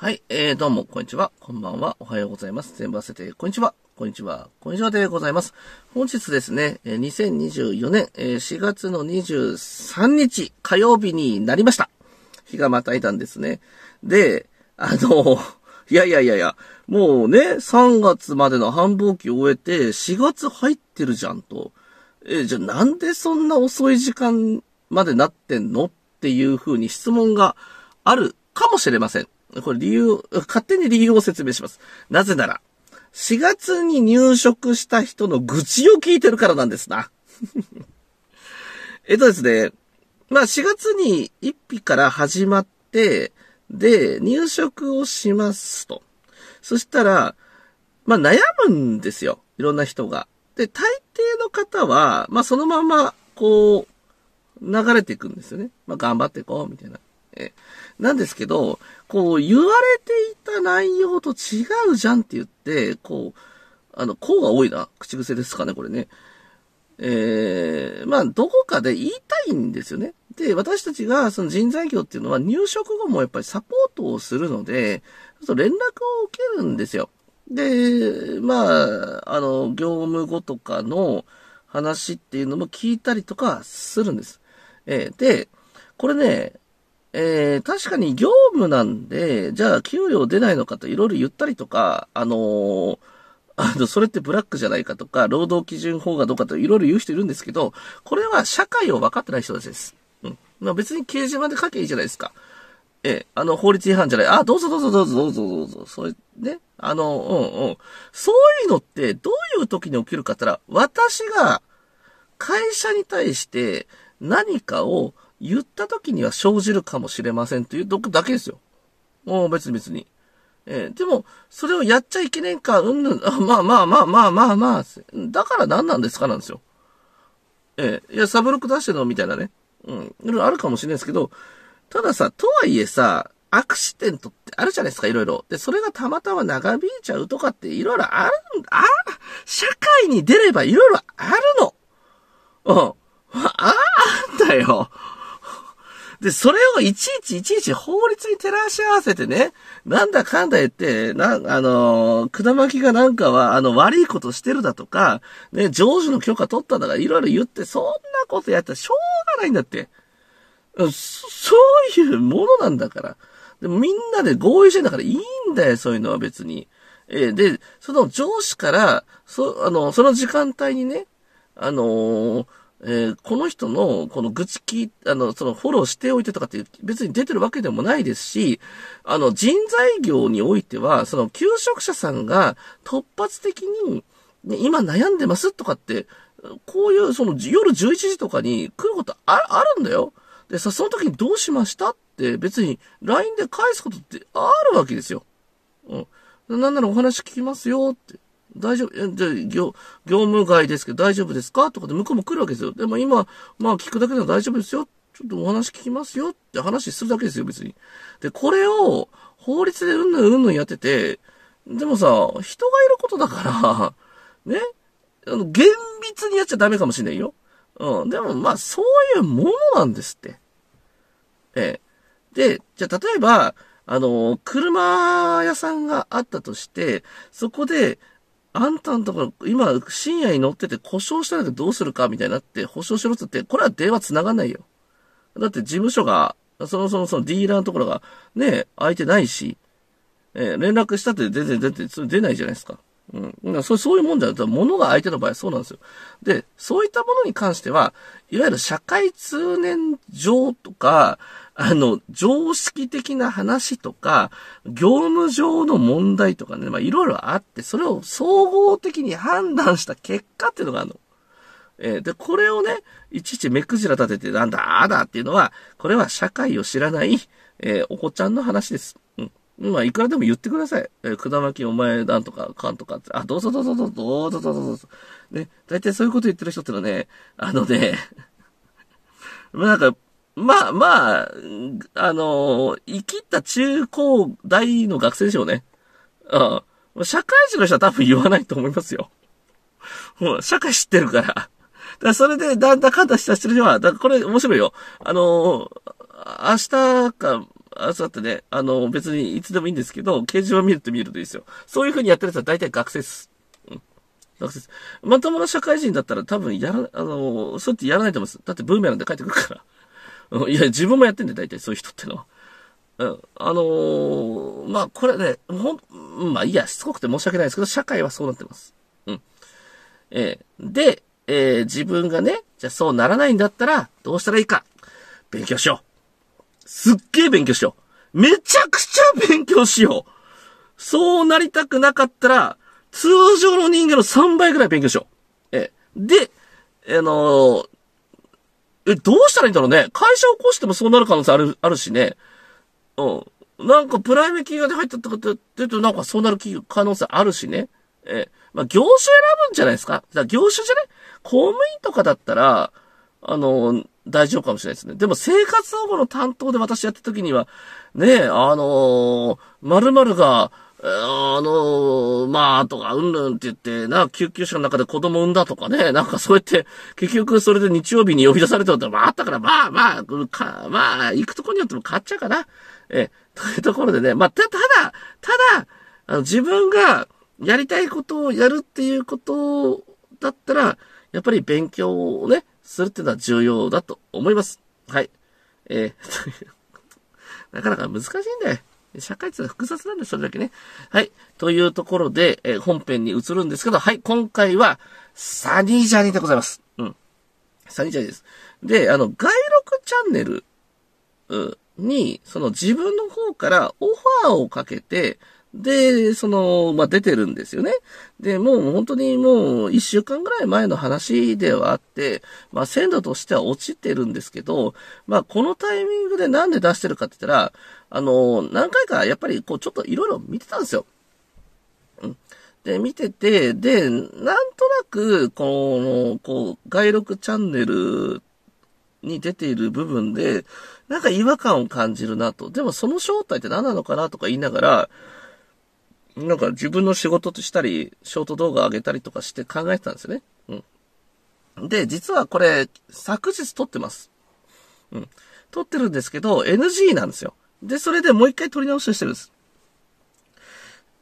はい、えー、どうも、こんにちは。こんばんは。おはようございます。全部合わせて、こんにちは。こんにちは。こんにちはでございます。本日ですね、2024年4月の23日火曜日になりました。日がまたいたんですね。で、あの、いやいやいやいや、もうね、3月までの繁忙期を終えて4月入ってるじゃんと。え、じゃあなんでそんな遅い時間までなってんのっていう風に質問があるかもしれません。これ理由、勝手に理由を説明します。なぜなら、4月に入職した人の愚痴を聞いてるからなんですな。えっとですね、まあ4月に1日から始まって、で、入職をしますと。そしたら、まあ悩むんですよ。いろんな人が。で、大抵の方は、まあそのまま、こう、流れていくんですよね。まあ頑張っていこう、みたいな。えなんですけど、こう、言われていた内容と違うじゃんって言って、こう、あの、こうが多いな。口癖ですかね、これね。ええー、まあ、どこかで言いたいんですよね。で、私たちが、その人材業っていうのは入職後もやっぱりサポートをするので、そう連絡を受けるんですよ。で、まあ、あの、業務後とかの話っていうのも聞いたりとかするんです。えー、で、これね、えー、確かに業務なんで、じゃあ給料出ないのかといろいろ言ったりとか、あのー、あの、それってブラックじゃないかとか、労働基準法がどうかといろいろ言う人いるんですけど、これは社会を分かってない人たちです。うん。まあ、別に掲示板で書けばいいじゃないですか。ええ、あの、法律違反じゃない。あ、どうぞどうぞどうぞどうぞどうぞ。そうね。あの、うんうん。そういうのってどういう時に起きるかって言ったら、私が会社に対して何かを言った時には生じるかもしれませんというこだけですよ。もう別に別に。えー、でも、それをやっちゃいけねえか、うんぬん、あまあまあまあまあまあまあ、だから何なんですかなんですよ。えー、いや、サブロック出してのみたいなね。うん、あるかもしれないですけど、たださ、とはいえさ、アクシデントってあるじゃないですか、いろいろ。で、それがたまたま長引いちゃうとかっていろいろあるんだ、あ社会に出ればいろいろあるのうん。ああんだよ。で、それをいちいちいちいち法律に照らし合わせてね、なんだかんだ言って、な、あの、くだまきがなんかは、あの、悪いことしてるだとか、ね、上司の許可取ったんだからいろいろ言って、そんなことやったらしょうがないんだって。そういうものなんだから。でみんなで合意してんだからいいんだよ、そういうのは別に。えー、で、その上司から、そ、あの、その時間帯にね、あのーえー、この人の、この愚痴き、あの、そのフォローしておいてとかって別に出てるわけでもないですし、あの、人材業においては、その求職者さんが突発的に、ね、今悩んでますとかって、こういう、その夜11時とかに来ることああるんだよ。でさ、その時にどうしましたって別に LINE で返すことってあるわけですよ。うん。なんならお話聞きますよって。大丈夫、じゃ業、業務外ですけど大丈夫ですかとかで向こうも来るわけですよ。でも今、まあ聞くだけでは大丈夫ですよ。ちょっとお話聞きますよって話するだけですよ、別に。で、これを法律でうんぬんうんぬんやってて、でもさ、人がいることだから ね、あの、厳密にやっちゃダメかもしれんよ。うん。でも、まあ、そういうものなんですって。ええ。で、じゃあ、例えば、あの、車屋さんがあったとして、そこで、あんたのところ、今、深夜に乗ってて故障したんだけどどうするかみたいになって、保証しろって言って、これは電話繋がんないよ。だって事務所が、そもそもそのディーラーのところが、ね、空いてないし、えー、連絡したって全然出て、出ないじゃないですか。うん。だからそそういうもんじゃない。物が相手の場合そうなんですよ。で、そういったものに関しては、いわゆる社会通念上とか、あの、常識的な話とか、業務上の問題とかね、まあいろいろあって、それを総合的に判断した結果っていうのがあるの。えー、で、これをね、いちいち目くじら立てて、なんだ、あだっていうのは、これは社会を知らない、えー、お子ちゃんの話です。うん。まあ、いくらでも言ってください。えー、くだまきお前なんとかかんとかって、あ、どうぞどうぞどうぞどうぞどうぞどうぞ。ね、大体そういうこと言ってる人ってのはね、あのね、まあなんか、まあまあ、あのー、生きった中高大の学生でしょうね。うん。社会人の人は多分言わないと思いますよ。う社会知ってるから。だからそれで、だんだんかんだしたしてる人は、だからこれ面白いよ。あのー、明日か、明日ってね、あのー、別にいつでもいいんですけど、掲示板見ると見るといいですよ。そういう風にやってる人は大体学生です。学生です。まともな社会人だったら多分やら、あのー、そうやってやらないと思います。だってブーメランで帰ってくるから。いや、自分もやってんだよ、大体そういう人ってのは。うん。あのー、まあ、これね、ほん、まあ、いや、しつこくて申し訳ないですけど、社会はそうなってます。うん。えー、で、えー、自分がね、じゃあそうならないんだったら、どうしたらいいか。勉強しよう。すっげえ勉強しよう。めちゃくちゃ勉強しよう。そうなりたくなかったら、通常の人間の3倍ぐらい勉強しよう。えー、で、あのー、え、どうしたらいいんだろうね。会社を起こしてもそうなる可能性ある、あるしね。うん。なんかプライム企業で入ったってことって言うと、なんかそうなる可能性あるしね。え、まあ、業種選ぶんじゃないですか。だか業種じゃない公務員とかだったら、あの、大丈夫かもしれないですね。でも生活保護の担当で私やった時には、ねえ、あのー、〇〇が、あの、まあ、とか、うんぬんって言って、な、救急車の中で子供産んだとかね、なんかそうやって、結局それで日曜日に呼び出されたとまあったから、まあまあ、か、まあ、行くとこによっても変わっちゃうかな。え、というところでね、まあ、た、ただ、ただ、あの、自分がやりたいことをやるっていうことだったら、やっぱり勉強をね、するっていうのは重要だと思います。はい。えー、なかなか難しいんだよ。社会って複雑なんで、それだけね。はい。というところで、えー、本編に移るんですけど、はい、今回は、サニージャニーでございます。うん。サニージャニーです。で、あの、外録チャンネル、に、その自分の方からオファーをかけて、で、その、まあ、出てるんですよね。で、もう本当にもう一週間ぐらい前の話ではあって、まあ、鮮度としては落ちてるんですけど、まあ、このタイミングでなんで出してるかって言ったら、あの、何回かやっぱりこうちょっといろいろ見てたんですよ。うん。で、見てて、で、なんとなく、この、こう、外録チャンネルに出ている部分で、なんか違和感を感じるなと。でもその正体って何なのかなとか言いながら、なんか自分の仕事としたり、ショート動画上げたりとかして考えてたんですよね。うん。で、実はこれ、昨日撮ってます。うん。撮ってるんですけど、NG なんですよ。で、それでもう一回撮り直しをしてるんです。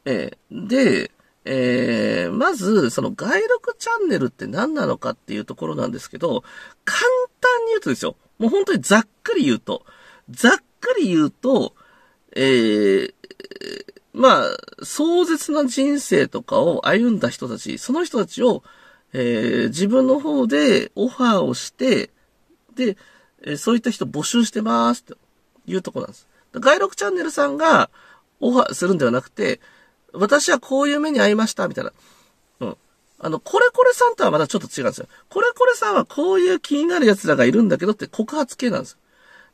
えー、で、えー、まず、その外録チャンネルって何なのかっていうところなんですけど、簡単に言うとですよ。もう本当にざっくり言うと、ざっくり言うと、えー、まあ、壮絶な人生とかを歩んだ人たち、その人たちを、えー、自分の方でオファーをして、で、そういった人募集してますというとこなんです。外録チャンネルさんがオファーするんではなくて、私はこういう目に遭いました、みたいな。うん。あの、これこれさんとはまたちょっと違うんですよ。これこれさんはこういう気になる奴らがいるんだけどって告発系なんですよ。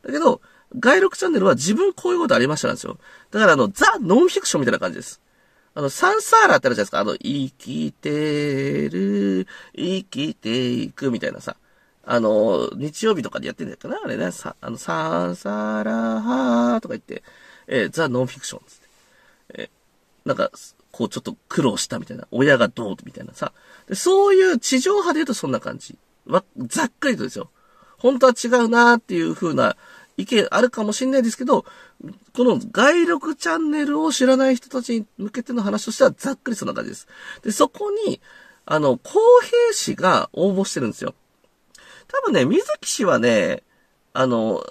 だけど、外録チャンネルは自分こういうことありましたなんですよ。だからあの、ザ・ノンフィクションみたいな感じです。あの、サンサーラってあるじゃないですか。あの、生きてる、生きていくみたいなさ。あの、日曜日とかでやってんだかなあれね。さ、あの、サーサラハーとか言って、えー、ザ・ノンフィクションつって。えー、なんか、こうちょっと苦労したみたいな。親がどうみたいなさ。でそういう地上波で言うとそんな感じ。ま、ざっくりとですよ。本当は違うなーっていう風な意見あるかもしんないですけど、この外録チャンネルを知らない人たちに向けての話としてはざっくりそんな感じです。で、そこに、あの、公平氏が応募してるんですよ。多分ね、水木氏はね、あの、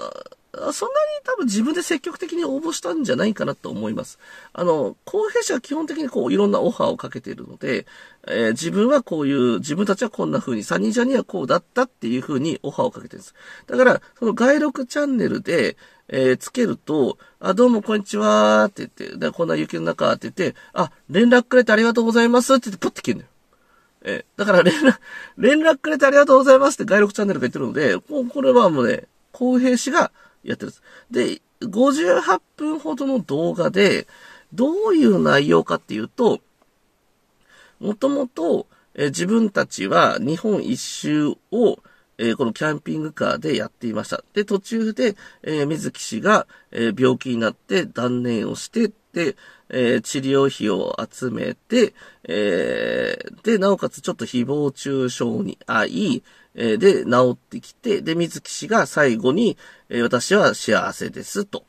そんなに多分自分で積極的に応募したんじゃないかなと思います。あの、公平者は基本的にこういろんなオファーをかけているので、えー、自分はこういう、自分たちはこんな風に、サニージャニはこうだったっていう風にオファーをかけてるんです。だから、その外録チャンネルで、えー、つけると、あ、どうもこんにちはって言って、こんな雪の中って言って、あ、連絡くれてありがとうございますって言って、プッて切るのよ。え、だから連絡、連絡くれてありがとうございますって外録チャンネルが言ってるので、もうこれはもうね、公平氏がやってるんです。で、58分ほどの動画で、どういう内容かっていうと、もともと、え自分たちは日本一周を、えこのキャンピングカーでやっていました。で、途中で、え水木氏が、え病気になって断念をして、で、えー、治療費を集めて、えー、で、なおかつちょっと誹謗中傷に遭い、えー、で、治ってきて、で、水木氏が最後に、えー、私は幸せですと。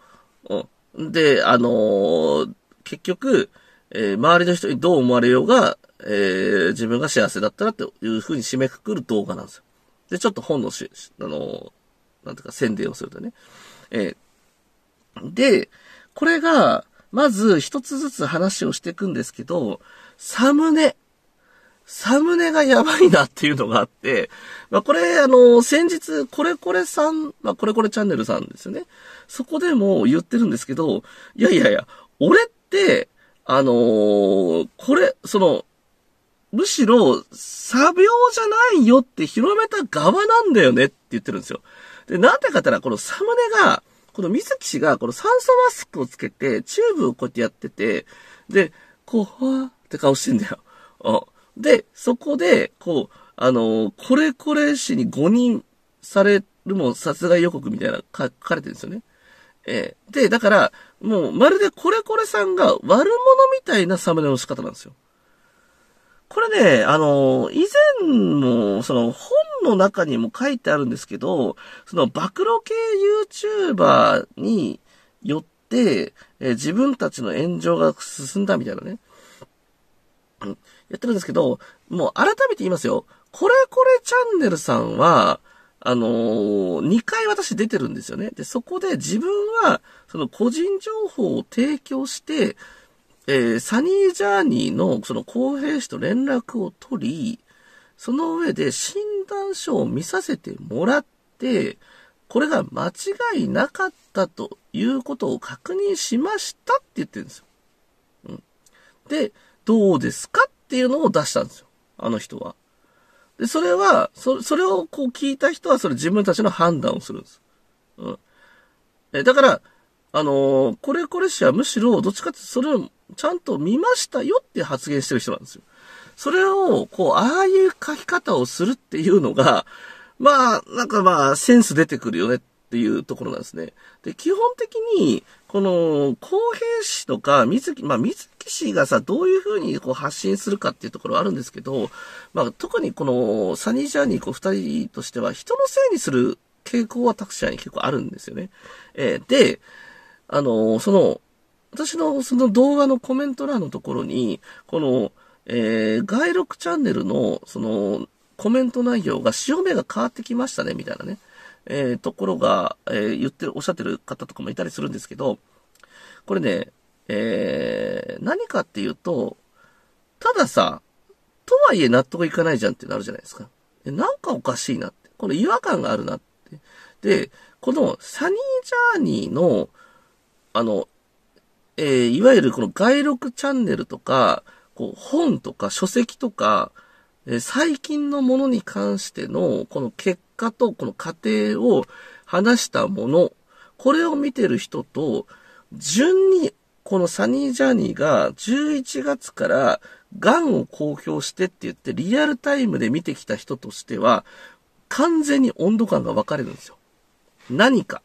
うん。で、あのー、結局、えー、周りの人にどう思われようが、えー、自分が幸せだったらっていう風に締めくくる動画なんですよ。で、ちょっと本のし、あのー、なんていうか宣伝をするとね。えー、で、これが、まず一つずつ話をしていくんですけど、サムネ。サムネがやばいなっていうのがあって、まあこれあの、先日、これこれさん、まあこれこれチャンネルさんですよね。そこでも言ってるんですけど、いやいやいや、俺って、あのー、これ、その、むしろ、作病じゃないよって広めた側なんだよねって言ってるんですよ。で、なんでかって言ったら、このサムネが、この水木氏がこの酸素マスクをつけて、チューブをこうやってやってて、で、こう、はーって顔してんだよ。で、そこで、こう、あのー、これこれ氏に誤認されるも殺害予告みたいな書かれてるんですよね。えー、で、だから、もうまるでこれこれさんが悪者みたいなサムネの仕方なんですよ。これね、あの、以前も、その本の中にも書いてあるんですけど、その暴露系 YouTuber によって、え自分たちの炎上が進んだみたいなね、うん、やってるんですけど、もう改めて言いますよ。これこれチャンネルさんは、あのー、2回私出てるんですよね。で、そこで自分は、その個人情報を提供して、えー、サニージャーニーのその公平氏と連絡を取り、その上で診断書を見させてもらって、これが間違いなかったということを確認しましたって言ってるんですよ。うん。で、どうですかっていうのを出したんですよ。あの人は。で、それは、そ、それをこう聞いた人は、それ自分たちの判断をするんです。うん。え、だから、あのー、これこれ氏はむしろ、どっちかってそれをちゃんと見ましたよって発言してる人なんですよ。それを、こう、ああいう書き方をするっていうのが、まあ、なんかまあ、センス出てくるよねっていうところなんですね。で、基本的に、この、公平氏とか、水木、まあ、水木氏がさ、どういうふうにこう発信するかっていうところはあるんですけど、まあ、特にこの、サニージャーニー、こう、二人としては、人のせいにする傾向はタクシャに結構あるんですよね。えー、で、あの、その、私のその動画のコメント欄のところに、この、えー、外録チャンネルの、その、コメント内容が潮目が変わってきましたね、みたいなね、えー、ところが、えー、言ってる、おっしゃってる方とかもいたりするんですけど、これね、えー、何かっていうと、たださ、とはいえ納得いかないじゃんってなるじゃないですか。なんかおかしいなって。この違和感があるなって。で、このサニージャーニーの、あの、えー、いわゆるこの外録チャンネルとか、こう本とか書籍とか、えー、最近のものに関しての、この結果とこの過程を話したもの、これを見てる人と、順に、このサニージャーニーが11月からガンを公表してって言ってリアルタイムで見てきた人としては、完全に温度感が分かれるんですよ。何か。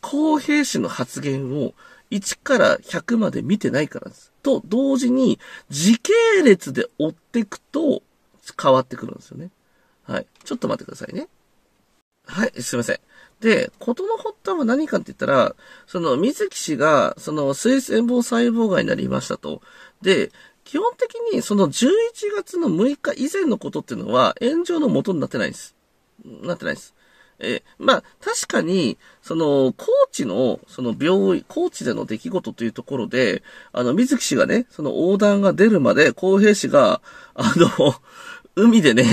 公平氏の発言を1から100まで見てないからです。と同時に、時系列で追っていくと変わってくるんですよね。はい。ちょっと待ってくださいね。はい、すいません。で、事の発端は何かって言ったら、その、水木氏が、その、水仙棒細胞害になりましたと。で、基本的に、その11月の6日以前のことっていうのは、炎上の元になってないんです。なってないです。え、まあ、確かに、その、高知の、その病院、高知での出来事というところで、あの、水木氏がね、その横断が出るまで、公平氏が、あの、海でね、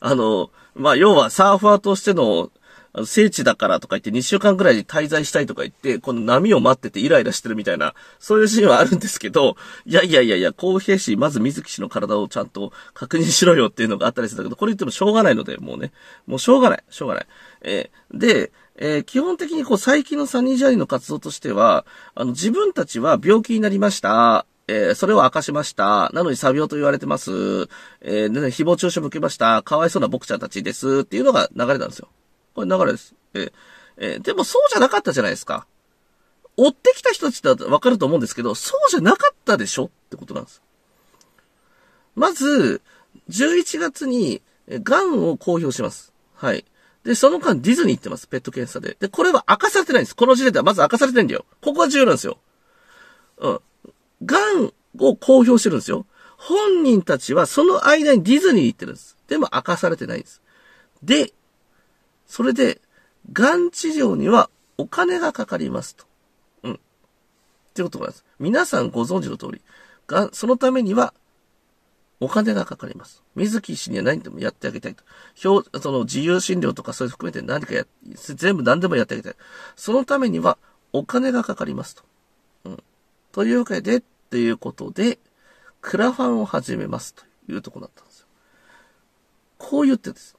あの、まあ、要はサーファーとしてのあの、聖地だからとか言って2週間くらい滞在したいとか言って、この波を待っててイライラしてるみたいな、そういうシーンはあるんですけど、いやいやいやいや、公平氏、まず水木氏の体をちゃんと確認しろよっていうのがあったりするんだけど、これ言ってもしょうがないので、もうね、もうしょうがない、しょうがない。えー、で、えー、基本的にこう最近のサニージャーニーの活動としては、あの、自分たちは病気になりました。えー、それを明かしました。なのに作業と言われてます。えー、ね、誹謗中傷も受けました。かわいそうな僕ちゃんたちです。っていうのが流れなんですよ。これ流れです。え、え、でもそうじゃなかったじゃないですか。追ってきた人たちだとわかると思うんですけど、そうじゃなかったでしょってことなんです。まず、11月に、ガンを公表します。はい。で、その間ディズニー行ってます。ペット検査で。で、これは明かされてないんです。この時点ではまず明かされてないんだよ。ここが重要なんですよ。うん。ガンを公表してるんですよ。本人たちはその間にディズニー行ってるんです。でも明かされてないんです。で、それで、がん治療にはお金がかかりますと。うん。ってことなんです。皆さんご存知の通り、がそのためには、お金がかかります。水木氏には何でもやってあげたいと。表、その自由診療とかそれ含めて何かや、全部何でもやってあげたい。そのためにはお金がかかりますと。うん。というわけで、っていうことで、クラファンを始めますというとこだったんですよ。こう言ってです。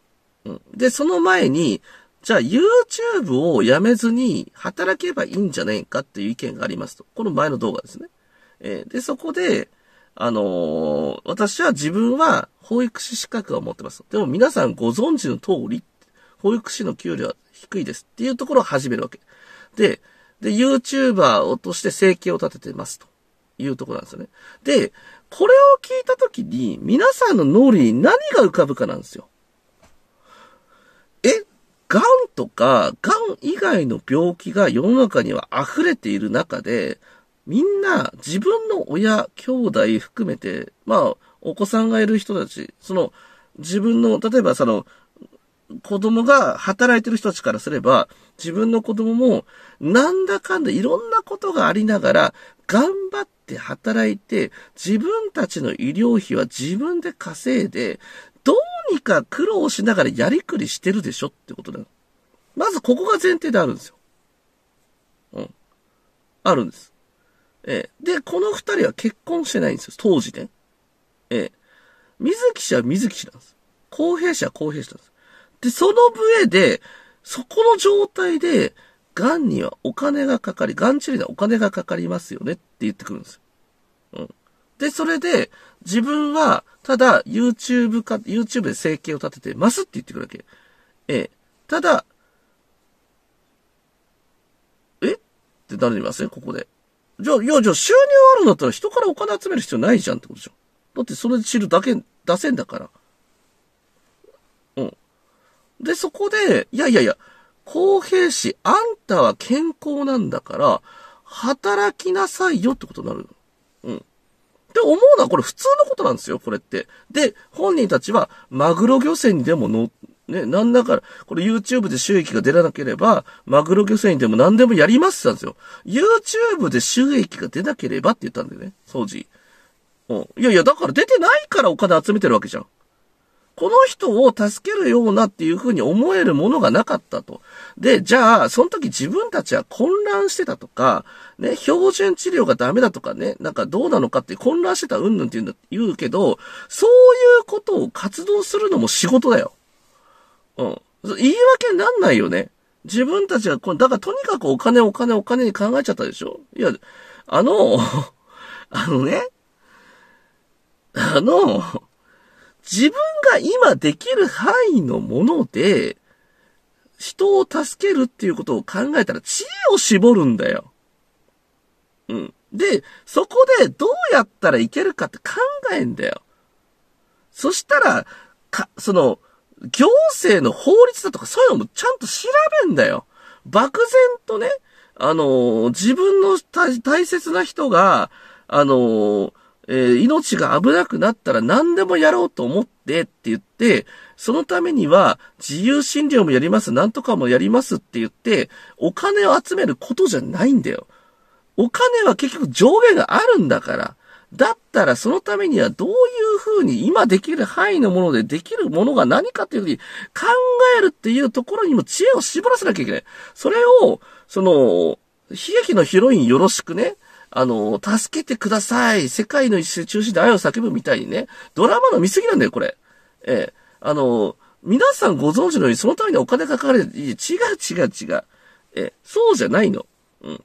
で、その前に、じゃあ YouTube をやめずに働けばいいんじゃねえかっていう意見がありますと。この前の動画ですね。えー、で、そこで、あのー、私は自分は保育士資格を持ってます。でも皆さんご存知の通り、保育士の給料は低いですっていうところを始めるわけ。で、で、YouTuber として生計を立ててますというところなんですよね。で、これを聞いたときに皆さんの脳裏に何が浮かぶかなんですよ。がんとか、がん以外の病気が世の中には溢れている中で、みんな自分の親、兄弟含めて、まあ、お子さんがいる人たち、その、自分の、例えばその、子供が働いてる人たちからすれば、自分の子供も、なんだかんだいろんなことがありながら、頑張って働いて、自分たちの医療費は自分で稼いで、どうにか苦労しながらやりくりしてるでしょってことだよ。まずここが前提であるんですよ。うん。あるんです。ええ。で、この二人は結婚してないんですよ、当時ね。ええ。水木氏は水木氏なんです。公平氏は公平氏なんです。で、その上で、そこの状態で、癌にはお金がかかり、癌治療にはお金がかかりますよねって言ってくるんですよ。うん。で、それで、自分は、ただ、YouTube か、YouTube で生計を立ててますって言ってくるわけ。ええ。ただ、えってなりますね、ここで。じゃあ、いや、じゃあ収入あるんだったら人からお金集める必要ないじゃんってことでしょ。だってそれで知るだけ、出せんだから。うん。で、そこで、いやいやいや、公平氏、あんたは健康なんだから、働きなさいよってことになるって思うのはこれ普通のことなんですよ、これって。で、本人たちは、マグロ漁船にでも乗ね、なんだから、これ YouTube で収益が出なければ、マグロ漁船にでも何でもやりますって言ったんですよ。YouTube で収益が出なければって言ったんだよね、掃除。うん。いやいや、だから出てないからお金集めてるわけじゃん。この人を助けるようなっていうふうに思えるものがなかったと。で、じゃあ、その時自分たちは混乱してたとか、ね、標準治療がダメだとかね、なんかどうなのかって混乱してたうんぬんって言うんだ、言うけど、そういうことを活動するのも仕事だよ。うん。言い訳になんないよね。自分たちが、だからとにかくお金お金お金に考えちゃったでしょいや、あの、あのね、あの、自分が今できる範囲のもので、人を助けるっていうことを考えたら知恵を絞るんだよ。うん。で、そこでどうやったらいけるかって考えんだよ。そしたら、か、その、行政の法律だとかそういうのもちゃんと調べんだよ。漠然とね、あの自分の大切な人が、あのえー、命が危なくなったら何でもやろうと思ってって言って、そのためには自由診療もやります、何とかもやりますって言って、お金を集めることじゃないんだよ。お金は結局上限があるんだから、だったらそのためにはどういうふうに今できる範囲のものでできるものが何かというふうに考えるっていうところにも知恵を絞らせなきゃいけない。それを、その、悲劇のヒロインよろしくね、あの、助けてください、世界の一世中止で愛を叫ぶみたいにね、ドラマの見過ぎなんだよ、これ。ええ。あの、皆さんご存知のようにそのためにお金かかる。違う違う違う。ええ、そうじゃないの。うん。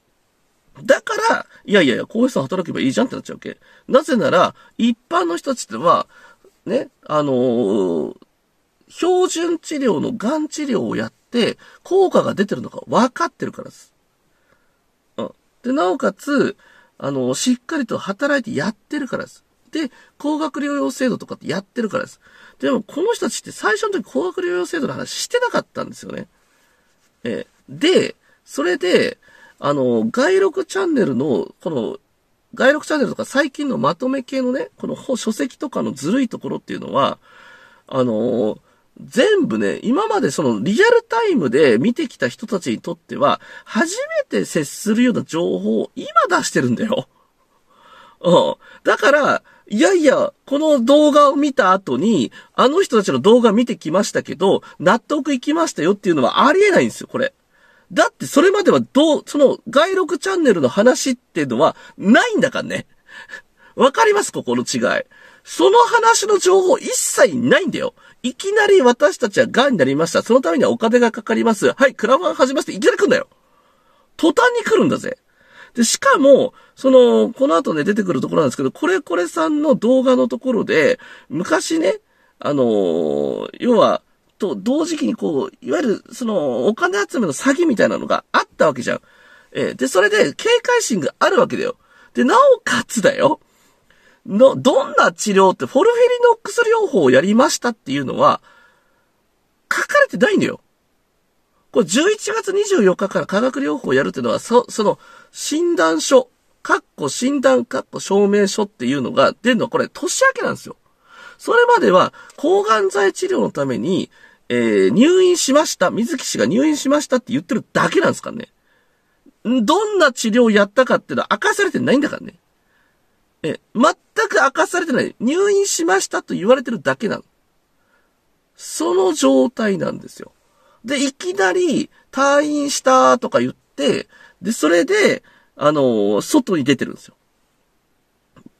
だから、いやいやいや、浩平さん働けばいいじゃんってなっちゃうわけ。なぜなら、一般の人たちっては、ね、あのー、標準治療のがん治療をやって、効果が出てるのか分かってるからです。うん。で、なおかつ、あのー、しっかりと働いてやってるからです。で、高額療養制度とかってやってるからです。でも、この人たちって最初の時高額療養制度の話してなかったんですよね。えー、で、それで、あの、外録チャンネルの、この、外録チャンネルとか最近のまとめ系のね、この書籍とかのずるいところっていうのは、あの、全部ね、今までそのリアルタイムで見てきた人たちにとっては、初めて接するような情報を今出してるんだよ。うん。だから、いやいや、この動画を見た後に、あの人たちの動画見てきましたけど、納得いきましたよっていうのはありえないんですよ、これ。だってそれまではどう、その外録チャンネルの話ってのはないんだからね。わかります ここの違い。その話の情報一切ないんだよ。いきなり私たちは癌になりました。そのためにはお金がかかります。はい、クラファン始めまして、いきなり来るんだよ。途端に来るんだぜ。で、しかも、その、この後ね、出てくるところなんですけど、これこれさんの動画のところで、昔ね、あのー、要は、と同時期にこう、いわゆるそのお金集めの詐欺みたいなのがあったわけじゃん。えー、で、それで警戒心があるわけだよ。で、なおかつだよ。の、どんな治療ってフォルフェリノックス療法をやりましたっていうのは、書かれてないんだよ。これ11月24日から化学療法をやるっていうのは、そ、その、診断書、かっこ診断、かっこ証明書っていうのが出るのはこれ年明けなんですよ。それまでは、抗がん剤治療のために、えー、入院しました、水木氏が入院しましたって言ってるだけなんですからね。どんな治療をやったかっていうのは明かされてないんだからね。え、全く明かされてない。入院しましたと言われてるだけなの。その状態なんですよ。で、いきなり退院したとか言って、で、それで、あのー、外に出てるんですよ。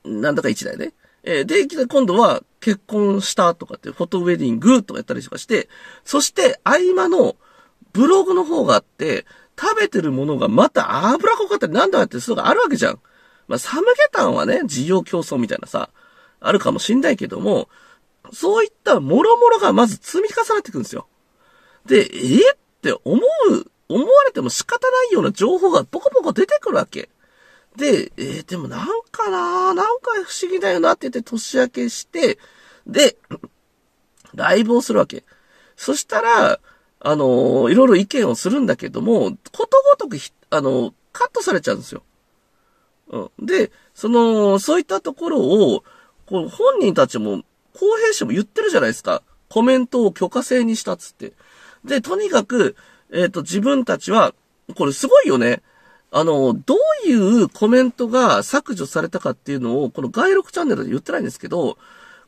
なんだか一台ね。えー、で、今度は結婚したとかって、フォトウェディングとかやったりとかして、そして合間のブログの方があって、食べてるものがまた油っこかったりなんだかってるうがあるわけじゃん。まあ、サムゲタンはね、事業競争みたいなさ、あるかもしんないけども、そういったもろもろがまず積み重なっていくんですよ。で、えって思う、思われても仕方ないような情報がポコポコ出てくるわけ。で、えー、でもなんかななんか不思議だよなって言って年明けして、で、ライブをするわけ。そしたら、あのー、いろいろ意見をするんだけども、ことごとくあのー、カットされちゃうんですよ。うん。で、その、そういったところを、こう本人たちも、公平氏も言ってるじゃないですか。コメントを許可制にしたっつって。で、とにかく、えっ、ー、と、自分たちは、これすごいよね。あの、どういうコメントが削除されたかっていうのを、この外録チャンネルで言ってないんですけど、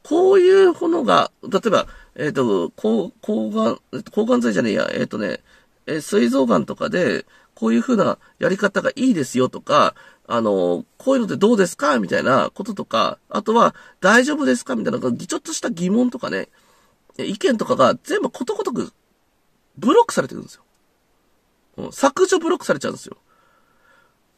こういうものが、例えば、えっ、ー、と、抗、抗がん、抗がん剤じゃねえや、えっ、ー、とね、えー、膵臓がんとかで、こういうふうなやり方がいいですよとか、あの、こういうのってどうですかみたいなこととか、あとは、大丈夫ですかみたいな、ちょっとした疑問とかね、意見とかが全部ことごとく、ブロックされてるんですよ。削除ブロックされちゃうんですよ。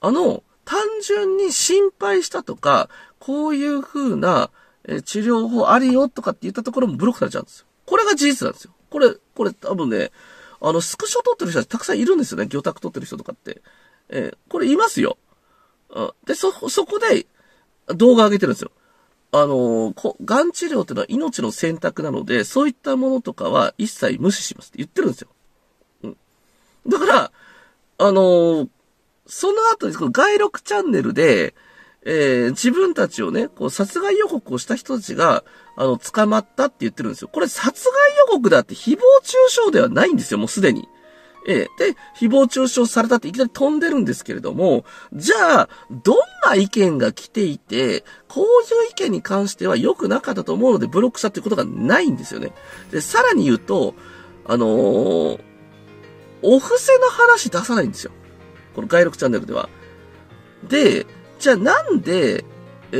あの、単純に心配したとか、こういう風な、え治療法あるよとかって言ったところもブロックされちゃうんですよ。これが事実なんですよ。これ、これ多分ね、あの、スクショ撮ってる人たちたくさんいるんですよね。魚拓撮ってる人とかって。えー、これいますよ。で、そ、そこで動画上げてるんですよ。あのこ、がん治療ってのは命の選択なので、そういったものとかは一切無視しますって言ってるんですよ。うん。だから、あのその後に、この外録チャンネルで、えー、自分たちをね、こう、殺害予告をした人たちが、あの、捕まったって言ってるんですよ。これ、殺害予告だって、誹謗中傷ではないんですよ、もうすでに。ええで、誹謗中傷されたっていきなり飛んでるんですけれども、じゃあ、どんな意見が来ていて、こういう意見に関しては良くなかったと思うのでブロックしたっていうことがないんですよね。で、さらに言うと、あのー、お布施の話出さないんですよ。この外録チャンネルでは。で、じゃあなんで、え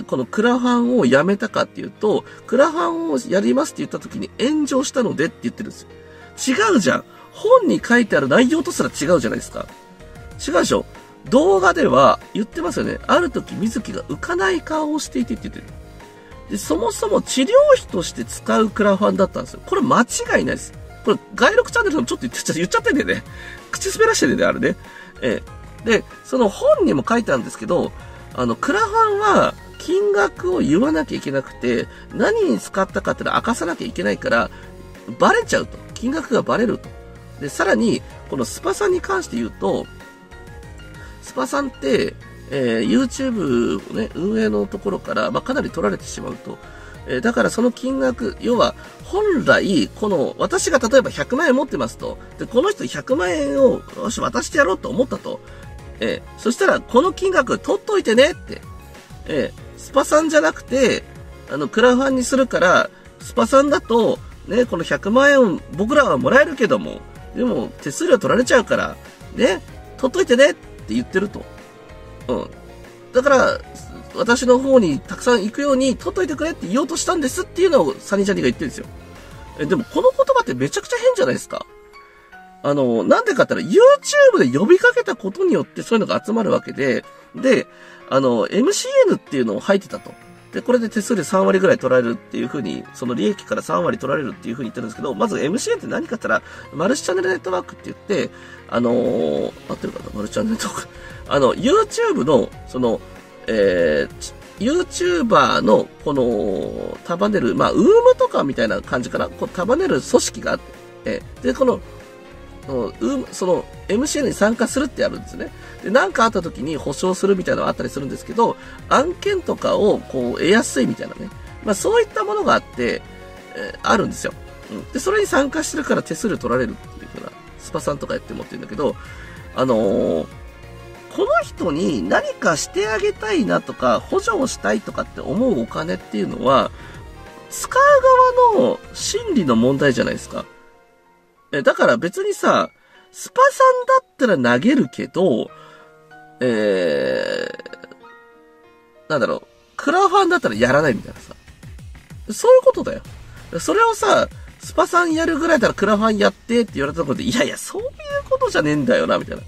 ー、このクラファンをやめたかっていうと、クラファンをやりますって言った時に炎上したのでって言ってるんですよ。違うじゃん。本に書いてある内容とすら違うじゃないですか。違うでしょ。動画では言ってますよね。ある時水木が浮かない顔をしていてって言ってる。で、そもそも治療費として使うクラファンだったんですよ。これ間違いないです。これ、外録チャンネルのちょっと言っちゃってんだよね。口滑らしてるんあれね。えで、その本にも書いてあるんですけど、あの、クラファンは、金額を言わなきゃいけなくて、何に使ったかってのは明かさなきゃいけないから、バレちゃうと。金額がバレると。で、さらに、このスパさんに関して言うと、スパさんって、えー、YouTube をね、運営のところから、まあ、かなり取られてしまうと。えだからその金額、要は本来、この、私が例えば100万円持ってますと、で、この人100万円を、よし、渡してやろうと思ったと。えー、そしたら、この金額取っといてねって。えー、スパさんじゃなくて、あの、クラファンにするから、スパさんだと、ね、この100万円を僕らはもらえるけども、でも手数料取られちゃうから、ね、取っといてねって言ってると。うん。だから、私の方にたくさん行くように取っといてくれって言おうとしたんですっていうのをサニーチャニが言ってるんですよ。え、でもこの言葉ってめちゃくちゃ変じゃないですか。あの、なんでかって言ったら YouTube で呼びかけたことによってそういうのが集まるわけで、で、あの、MCN っていうのを入ってたと。で、これで手数料3割ぐらい取られるっていうふうに、その利益から3割取られるっていうふうに言ってるんですけど、まず MCN って何かってったら、マルチチャンネルネットワークって言って、あのー、合ってるかなマルチチャンネルとか。あの、YouTube の、その、えー、YouTuber のこの束ねる、まあ、ウームとかみたいな感じかな、こう束ねる組織があって、えー、で、この、その MCN に参加するってあるんですね。で、なんかあった時に保証するみたいなのがあったりするんですけど、案件とかをこう得やすいみたいなね。まあそういったものがあって、えー、あるんですよ。うん。で、それに参加してるから手数料取られるっていうふうな、スパさんとかやって持ってるんだけど、あのーこの人に何かしてあげたいなとか、補助をしたいとかって思うお金っていうのは、使う側の心理の問題じゃないですか。え、だから別にさ、スパさんだったら投げるけど、えー、なんだろう、クラファンだったらやらないみたいなさ。そういうことだよ。それをさ、スパさんやるぐらいだったらクラファンやってって言われたところで、いやいや、そういうことじゃねえんだよな、みたいな。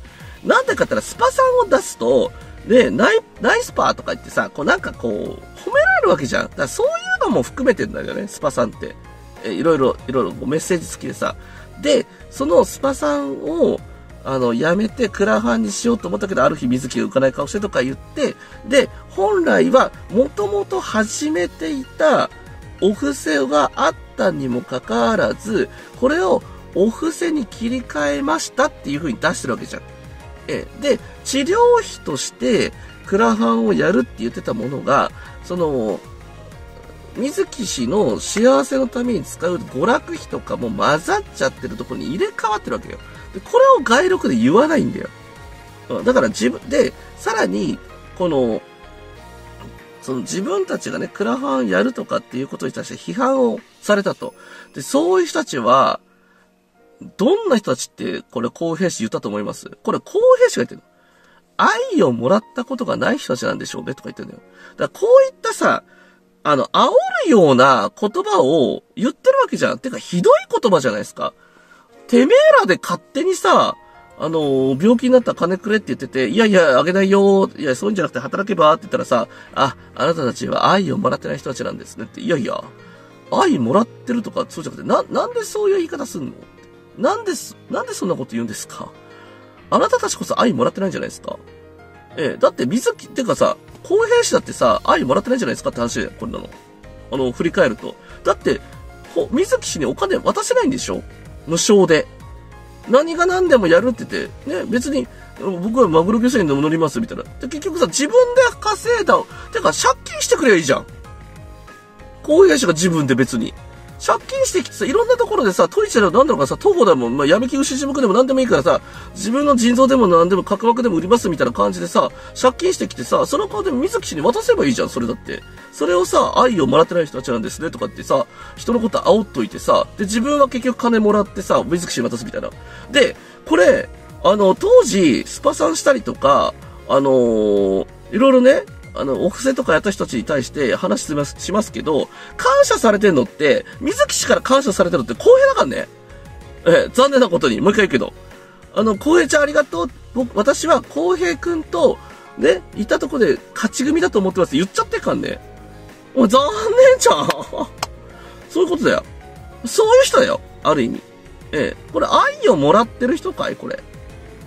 なんでかって言ったら、スパさんを出すと、ね、ナイ、ナイスパーとか言ってさ、こうなんかこう、褒められるわけじゃん。だからそういうのも含めてんだよね、スパさんって。え、いろいろ、いろいろメッセージ付きでさ。で、そのスパさんを、あの、やめてクラファンにしようと思ったけど、ある日水木が浮かない顔してとか言って、で、本来は、もともと始めていた、お布施があったにもかかわらず、これをお布施に切り替えましたっていう風に出してるわけじゃん。で、治療費としてクラファンをやるって言ってたものが、その、水木氏の幸せのために使う娯楽費とかも混ざっちゃってるところに入れ替わってるわけよ。で、これを外録で言わないんだよ。うん、だから自分、で、さらに、この、その自分たちがね、クラファンやるとかっていうことに対して批判をされたと。で、そういう人たちは、どんな人たちってこれ公平氏言ったと思いますこれ公平氏が言ってるの。愛をもらったことがない人たちなんでしょうねとか言ってるのよ。だからこういったさ、あの、煽るような言葉を言ってるわけじゃん。てか、ひどい言葉じゃないですか。てめえらで勝手にさ、あの、病気になったら金くれって言ってて、いやいや、あげないよ、いや、そういうんじゃなくて働けばって言ったらさ、あ、あなたたちは愛をもらってない人たちなんですねって、いやいや、愛もらってるとか、そうじゃなくて、な、なんでそういう言い方すんのなんです、なんでそんなこと言うんですかあなたたちこそ愛もらってないんじゃないですかええ、だって水木ってかさ、公平氏だってさ、愛もらってないじゃないですかって話で、こんなの。あの、振り返ると。だって、水木氏にお金渡せないんでしょ無償で。何が何でもやるって言って、ね、別に、僕はマグロ漁船でも乗ります、みたいな。で、結局さ、自分で稼いだ、てか借金してくればいいじゃん。公平氏が自分で別に。借金してきてさ、いろんなところでさ、トリチェ何なんだろうかさ、徒歩でも、まあ、闇金牛地獄でも何でもいいからさ、自分の腎臓でも何でも、角膜でも売りますみたいな感じでさ、借金してきてさ、その顔で水木氏に渡せばいいじゃん、それだって。それをさ、愛をもらってない人たちなんですね、とかってさ、人のこと煽っといてさ、で、自分は結局金もらってさ、水木氏に渡すみたいな。で、これ、あの、当時、スパさんしたりとか、あのー、いろいろね、あの、お布施とかやった人たちに対して話しますしますけど、感謝されてんのって、水木氏から感謝されてるのって公平だからね。え、残念なことに、もう一回言うけど。あの、公平ちゃんありがとう。僕、私は公平くんと、ね、いたとこで勝ち組だと思ってます言っちゃってっかんね。もう残念じゃん。そういうことだよ。そういう人だよ。ある意味。ええ。これ愛をもらってる人かいこれ。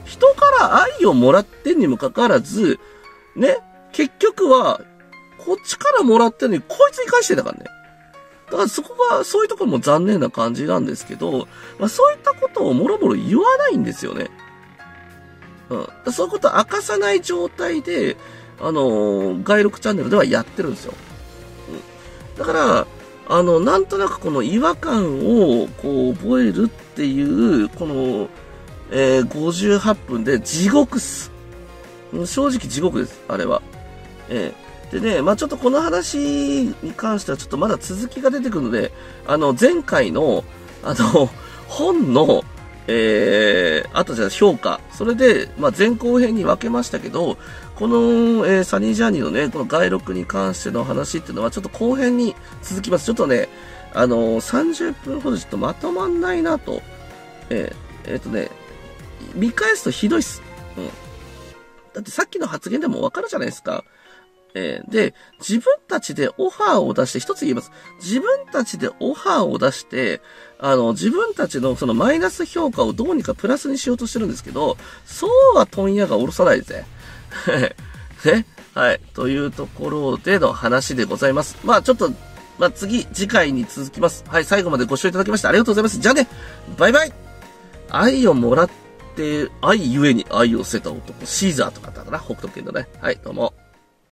人から愛をもらってんにもかかわらず、ね、結局は、こっちからもらってるのに、こいつに返してたからね。だからそこが、そういうところも残念な感じなんですけど、まあそういったことをもろもろ言わないんですよね。うん。そういうことを明かさない状態で、あのー、外録チャンネルではやってるんですよ。うん。だから、あの、なんとなくこの違和感を、こう、覚えるっていう、この、えー、58分で地獄っす。正直地獄です、あれは。えー、でね、まあちょっとこの話に関してはちょっとまだ続きが出てくるので、あの、前回の、あの、本の、えー、あとじゃ評価。それで、まあ、前後編に分けましたけど、この、えー、サニージャーニーのね、この外録に関しての話っていうのは、ちょっと後編に続きます。ちょっとね、あのー、30分ほどちょっとまとまんないなと。えー、えっ、とね、見返すとひどいっす。うん。だってさっきの発言でもわかるじゃないですか。えー、で、自分たちでオファーを出して、一つ言います。自分たちでオファーを出して、あの、自分たちのそのマイナス評価をどうにかプラスにしようとしてるんですけど、そうは問屋が下ろさないぜ。へ ね。はい。というところでの話でございます。まあちょっと、まあ次、次回に続きます。はい。最後までご視聴いただきましてありがとうございます。じゃあね、バイバイ愛をもらって、愛ゆえに愛を捨てた男、シーザーとかだったかな。北斗県のね。はい、どうも。